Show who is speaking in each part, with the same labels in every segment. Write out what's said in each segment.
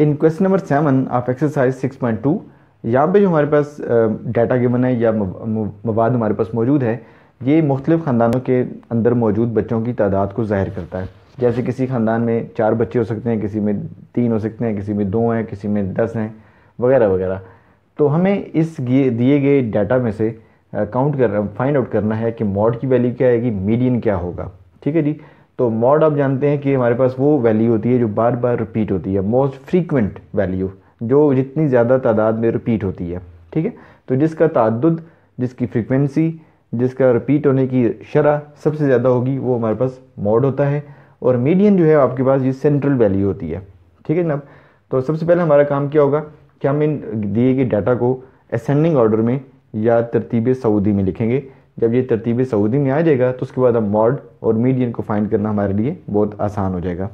Speaker 1: in question number seven of exercise six point two यहाँ पर जो हमारे पास डाटा गिवन है या मवाद हमारे पास मौजूद है ये मुख्तलिफ़ ख़ानदानों के अंदर मौजूद बच्चों की तादाद को ज़ाहिर करता है जैसे किसी ख़ानदान में चार बच्चे हो सकते हैं किसी में तीन हो सकते हैं किसी में दो हैं किसी में दस हैं वगैरह वगैरह तो हमें इस दिए गए डाटा में से काउंट कर फाइंड आउट करना है कि मॉड की वैल्यू क्या आएगी मीडियन क्या होगा ठीक है जी तो मॉड आप जानते हैं कि हमारे पास वो वैल्यू होती है जो बार बार रिपीट होती है मोस्ट फ्रीक्वेंट वैल्यू जो जितनी ज़्यादा तादाद में रिपीट होती है ठीक है तो जिसका तदद जिसकी फ्रिक्वेंसी जिसका रिपीट होने की शरह सबसे ज़्यादा होगी वो हमारे पास मॉड होता है और मीडियन जो है आपके पास ये सेंट्रल वैल्यू होती है ठीक है जनाब तो सबसे पहले हमारा काम क्या होगा कि हम इन दिए गए डाटा को असेंडिंग ऑर्डर में या तरतीब सऊदी में लिखेंगे जब ये तरतीब सऊदी में आ जाएगा तो उसके बाद अब मॉड और मीडियन को फाइंड करना हमारे लिए बहुत आसान हो जाएगा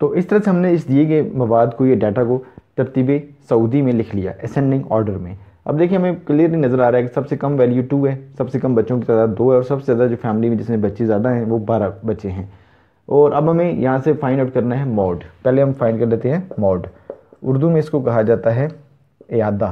Speaker 1: तो इस तरह से हमने इस दिए गए मवाद को ये डाटा को तरतीब सऊदी में लिख लिया असेंडिंग ऑर्डर में अब देखिए हमें क्लियरली नज़र आ रहा है कि सबसे कम वैल्यू टू है सबसे कम बच्चों की तादाद दो है और सबसे ज़्यादा जो फैमिली में जिसमें बच्चे ज़्यादा हैं वो बारह बच्चे हैं और अब हमें यहाँ से फाइंड आउट करना है मॉड पहले हम फाइंड कर लेते हैं मॉड उर्दू में इसको कहा जाता है यादा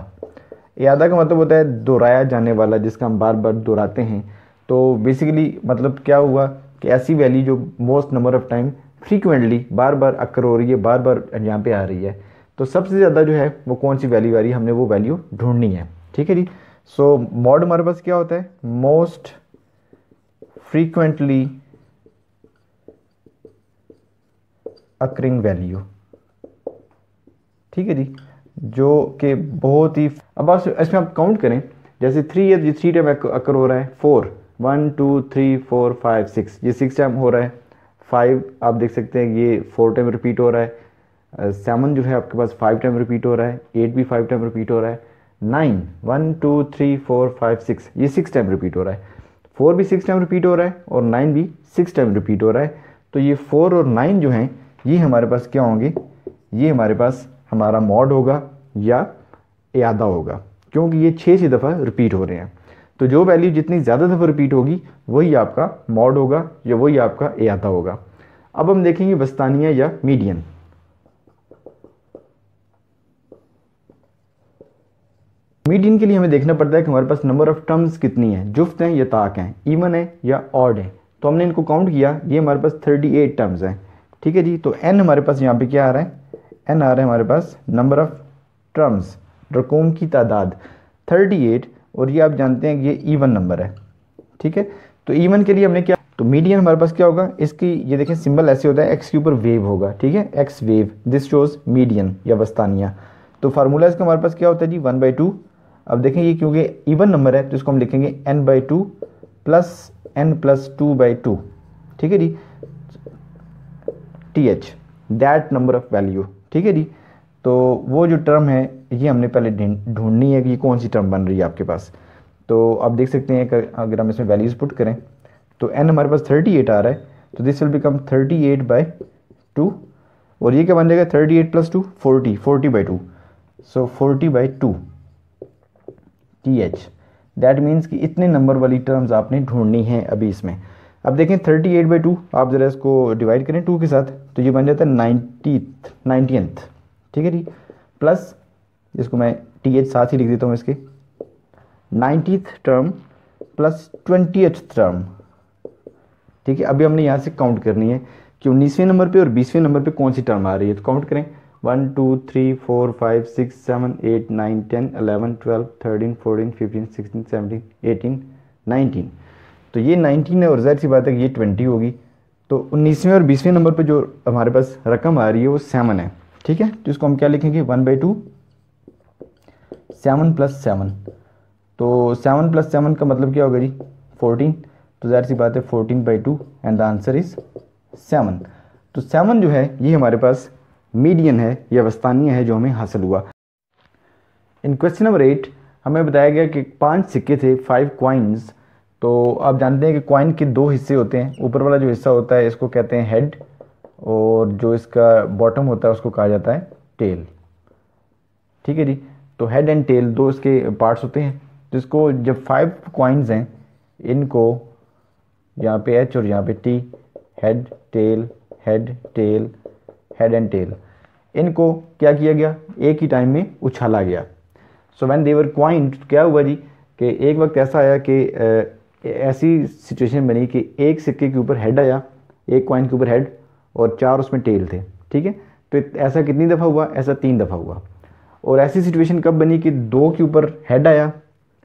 Speaker 1: यादा का मतलब होता है दोहराया जाने वाला जिसका हम बार बार दोहराते हैं तो बेसिकली मतलब क्या हुआ कि ऐसी वैली जो most number of time frequently बार बार अक्कर हो रही है बार बार यहाँ पे आ रही है तो सबसे ज़्यादा जो है वो कौन सी वैल्यू आ रही है हमने वो वैल्यू ढूंढनी है ठीक है जी सो मॉड हमारे पास क्या होता है मोस्ट फ्रीक्वेंटली अक्रिंग वैल्यू ठीक है जी जो कि बहुत ही अब आप इसमें आप काउंट करें जैसे थ्री ये ये थ्री टाइम अकर हो रहा है four one two three four five six ये सिक्स टाइम हो रहा है फाइव आप देख सकते हैं ये फोर टाइम रिपीट हो रहा है सेवन जो है आपके पास फाइव टाइम रिपीट हो रहा है एट भी फाइव टाइम रिपीट हो रहा है nine one two three four five six ये सिक्स टाइम रिपीट हो रहा है फोर भी सिक्स टाइम रिपीट हो रहा है और नाइन भी सिक्स टाइम रिपीट हो रहा है तो ये फोर और नाइन जो हैं ये हमारे पास क्या होंगे ये हमारे पास हमारा मॉड होगा या यादा होगा क्योंकि ये छः छः दफ़ा रिपीट हो रहे हैं तो जो वैल्यू जितनी ज़्यादा दफ़ा रिपीट होगी वही आपका मॉड होगा या वही आपका एयादा होगा अब हम देखेंगे वस्तानिया या मीडियन मीडियन के लिए हमें देखना पड़ता है कि हमारे पास नंबर ऑफ़ टर्म्स कितनी है जुफ्त हैं या ताक हैं इवन है या ऑड है तो हमने इनको काउंट किया ये हमारे पास 38 टर्म्स हैं ठीक है जी तो एन हमारे पास यहाँ पे क्या आ रहा है एन आर है हमारे पास नंबर ऑफ ट्रम्स रकूम की तादाद 38 और ये आप जानते हैं कि ये ईवन नंबर है ठीक है तो ईवन के लिए हमने क्या तो मीडियन हमारे पास क्या होगा इसकी ये देखें सिंबल ऐसे होता है एक्स के ऊपर वेव होगा ठीक है X wave this shows median या वस्तानिया तो फार्मूला इसका हमारे पास क्या होता है जी वन बाई टू अब देखें ये क्योंकि ईवन नंबर है तो इसको हम लिखेंगे N by two plus N plus two by two ठीक है जी T H that number of value ठीक है जी तो वो जो टर्म है ये हमने पहले ढूंढनी है कि ये कौन सी टर्म बन रही है आपके पास तो आप देख सकते हैं अगर हम इसमें वैल्यूज़ पुट करें तो एन हमारे पास थर्टी एट आ रहा है तो this will become thirty eight by two और ये क्या बन जाएगा thirty eight plus two forty forty by two so forty by two T H that means कि इतने नंबर वाली टर्म्स आपने ढूंढनी हैं अभी इसमें अब देखें थर्टी एट बाई टू आप ज़रा इसको डिवाइड करें टू के साथ तो ये बन जाता है नाइन्टी नाइन्टीथ ठीक है जी प्लस इसको मैं टी एच साथ ही लिख देता हूँ इसके nineteenth term plus twenty term ठीक है अभी हमने यहाँ से काउंट करनी है कि उन्नीसवें नंबर पे और बीसवें नंबर पे कौन सी टर्म आ रही है तो काउंट करें one two three four five six seven eight nine ten eleven twelve thirteen fourteen fifteen sixteen seventeen eighteen nineteen तो ये नाइनटीन है और ज़ाहिर सी बात है कि ये ट्वेंटी होगी तो उन्नीसवें और बीसवें नंबर पर जो हमारे पास रकम आ रही है वो सेवन है ठीक है तो इसको हम क्या लिखेंगे one by two seven plus seven तो सेवन प्लस सेवन का मतलब क्या होगा जी फोर्टीन तो ज़ाहिर सी बात है fourteen by two and the answer is seven तो सेवन जो है ये हमारे पास मीडियन है या वस्तानिया है जो हमें हासिल हुआ इन क्वेश्चन नंबर एट हमें बताया गया कि पांच सिक्के थे फाइव क्वाइंस तो आप जानते हैं कि कॉइन के दो हिस्से होते हैं ऊपर वाला जो हिस्सा होता है इसको कहते हैं हेड और जो इसका बॉटम होता है उसको कहा जाता है टेल ठीक है जी तो हेड एंड टेल दो इसके पार्ट्स होते हैं जिसको जब फाइव कॉइन्स हैं इनको यहाँ पे एच और यहाँ पे T head tail head tail head and tail इनको क्या किया गया एक ही टाइम में उछाला गया सो वैन देवर क्वाइंट क्या हुआ जी कि एक वक्त ऐसा आया कि ऐसी सिचुएशन बनी कि एक सिक्के के ऊपर हेड आया एक कॉइन के ऊपर हेड और चार उसमें टेल थे ठीक है तो ऐसा कितनी दफ़ा हुआ ऐसा तीन दफ़ा हुआ और ऐसी सिचुएशन कब बनी कि दो के ऊपर हेड आया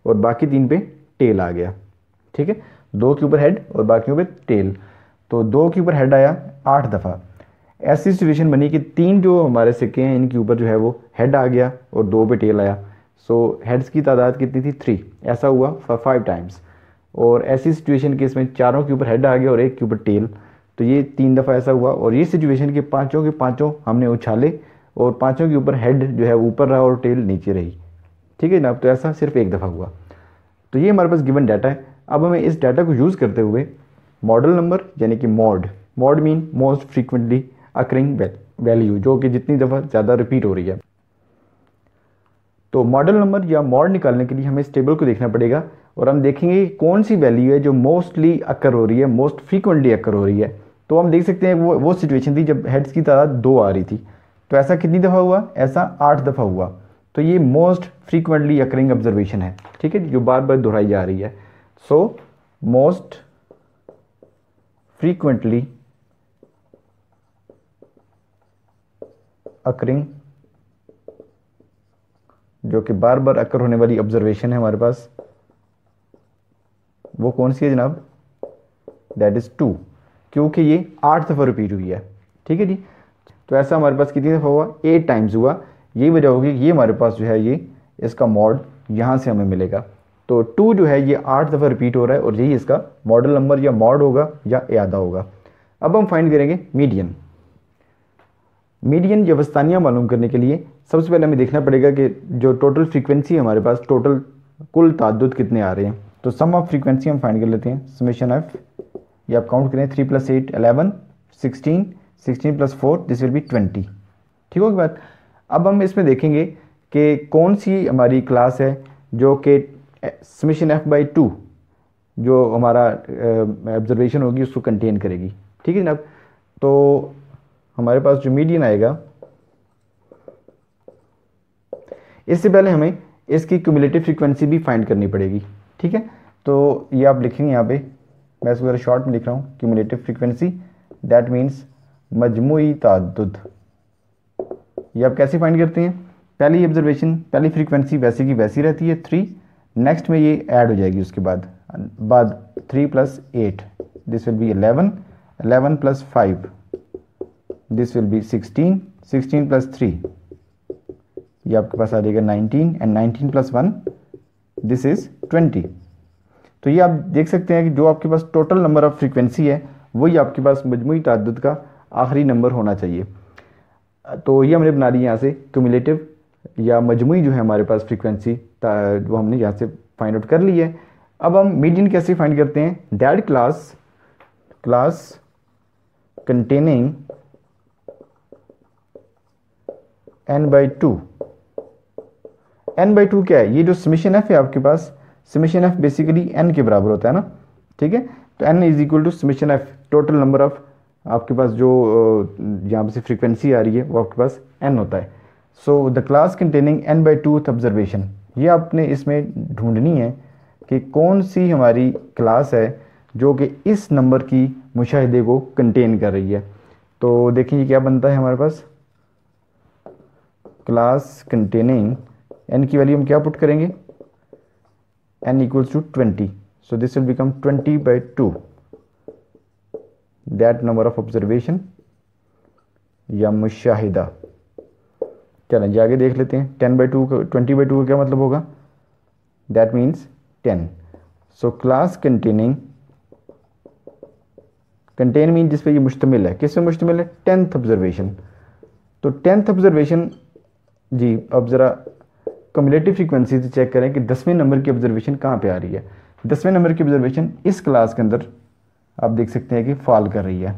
Speaker 1: और बाकी तीन पे टेल आ गया ठीक है दो के ऊपर हेड और बाकी पे टेल तो दो के ऊपर हेड आया आठ दफ़ा ऐसी सिचुएशन बनी कि तीन जो हमारे सिक्के हैं इनके ऊपर जो है वो हेड आ गया और दो पे टेल आया सो हेड्स की तादाद कितनी थी थ्री ऐसा हुआ फाइव टाइम्स और ऐसी सिचुएशन के इसमें चारों के ऊपर हेड आ गया और एक के ऊपर टेल तो ये तीन दफ़ा ऐसा हुआ और ये सिचुएशन के पाँचों के पाँचों हमने उछाले और पाँचों के ऊपर हेड जो है ऊपर रहा और टेल नीचे रही ठीक है जनाब तो ऐसा सिर्फ एक दफ़ा हुआ तो ये हमारे पास गिवन डाटा है अब हमें इस डाटा को यूज़ करते हुए मॉडल नंबर यानी कि mod mod mean most frequently occurring value जो कि जितनी दफ़ा ज़्यादा रिपीट हो रही है तो मॉडल नंबर या मॉड निकालने के लिए हमें इस टेबल को देखना पड़ेगा और हम देखेंगे कौन सी वैल्यू है जो मोस्टली अक्कर हो रही है मोस्ट फ्रीक्वेंटली अक्कर हो रही है तो हम देख सकते हैं वो वो सिचुएशन थी जब हेड्स की तादाद दो आ रही थी तो ऐसा कितनी दफ़ा हुआ ऐसा आठ दफ़ा हुआ तो ये मोस्ट फ्रीक्वेंटली अकरिंग ऑब्जर्वेशन है ठीक है जो बार बार दोहराई जा रही है सो मोस्ट फ्रीक्वेंटली अकरिंग जो कि बार बार अक्र होने वाली ऑब्जर्वेशन है हमारे पास वो कौन सी है जनाब दैट इज़ टू क्योंकि ये आठ दफ़ा रिपीट हुई है ठीक है जी तो ऐसा हमारे पास कितनी दफ़ा हुआ एट टाइम्स हुआ यही वजह होगी ये हमारे पास जो है ये इसका मॉड यहाँ से हमें मिलेगा तो टू जो है ये आठ दफ़ा रिपीट हो रहा है और यही इसका मॉडल नंबर या मॉड होगा या यादा होगा अब हम फाइंड करेंगे मीडियन मीडियन या मालूम करने के लिए सबसे पहले हमें देखना पड़ेगा कि जो टोटल फ्रीक्वेंसी हमारे पास टोटल कुल तादद कितने आ रहे हैं तो सम ऑफ फ्रीक्वेंसी हम फाइंड कर लेते हैं समेशन ऑफ ये आप काउंट करें three plus eight eleven sixteen sixteen plus four this will be twenty ठीक होगी बात अब हम इसमें देखेंगे कि कौन सी हमारी क्लास है जो कि समिशन एफ बाई टू जो हमारा ऑब्जर्वेशन होगी उसको कंटेन करेगी ठीक है जनाब तो हमारे पास जो मीडियन आएगा इससे पहले हमें इसकी क्यूमुलेटिव फ्रीक्वेंसी भी फाइंड करनी पड़ेगी ठीक है तो ये आप लिखेंगे यहाँ पे मैं इसको शॉर्ट में लिख रहा हूँ क्यूमुलेटिव फ्रीक्वेंसी दैट मीन्स मजमू तादद ये आप कैसे फाइंड करते हैं पहली ऑब्जर्वेशन पहली फ्रीक्वेंसी वैसे की वैसी रहती है थ्री नेक्स्ट में ये ऐड हो जाएगी उसके बाद बाद three plus eight this will be eleven eleven plus five this will be sixteen sixteen plus three ये आपके पास आ जाएगा nineteen and nineteen plus one this is twenty तो ये आप देख सकते हैं कि जो आपके पास टोटल नंबर ऑफ़ फ्रीक्वेंसी है वही आपके पास मजमू तद का आखिरी नंबर होना चाहिए तो ये हमने बना दी यहाँ से क्यूमिलेटिव या मजमू जो है हमारे पास फ्रीक्वेंसी वो हमने यहाँ से फाइंड आउट कर ली है अब हम मीडियन कैसे फाइंड करते हैं that class class containing N by two N by two क्या है ये जो समीशन एफ है आपके पास समीशन एफ बेसिकली एन के बराबर होता है ना ठीक है तो N is equal to summation F total number of आपके पास जो यहाँ से फ्रीक्वेंसी आ रही है वो आपके पास एन होता है so the class containing N by two observation ये आपने इसमें ढूंढनी है कि कौन सी हमारी क्लास है जो कि इस नंबर की मुशाहदे को कंटेन कर रही है तो देखिए क्या बनता है हमारे पास क्लास कंटेनिंग एन की वैल्यू हम क्या पुट करेंगे N equals to twenty so this will become twenty by two that number of observation या मुशाहिदा चलें जी आगे देख लेते हैं टेन बाई टू का ट्वेंटी बाई टू का क्या मतलब होगा that means ten so class containing contain mean जिस पे ये मुश्तमिल है किस पे मुश्तमिल है टेंथ ऑब्जर्वेशन तो टेंथ ऑब्जर्वेशन जी अब ज़रा कम्युलेटिव फ्रीक्वेंसी से चेक करें कि दसवें नंबर की ऑब्जर्वेशन कहाँ पे आ रही है दसवें नंबर की ऑब्जर्वेशन इस क्लास के अंदर आप देख सकते हैं कि फॉल कर रही है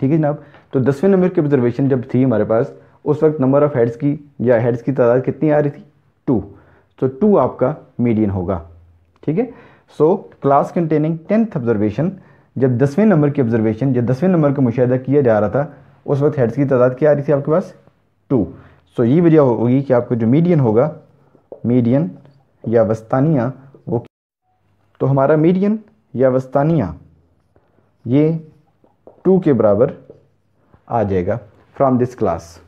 Speaker 1: ठीक है जनाब तो दसवें नंबर की ऑब्जर्वेशन जब थी हमारे पास उस वक्त नंबर ऑफ़ हेड्स की या हेड्स की तादाद कितनी आ रही थी टू तो टू आपका मीडियन होगा ठीक है so class containing tenth observation जब दसवें नंबर की ऑब्जर्वेशन जब दसवें नंबर का मुशाह किया जा रहा था उस वक्त हेड्स की तादाद क्या आ रही थी आपके पास टू सो ये वजह होगी कि आपको जो मीडियन होगा मीडियन या वस्तानिया वो तो हमारा मीडियन या वस्तानिया ये टू के बराबर आ जाएगा फ्राम दिस क्लास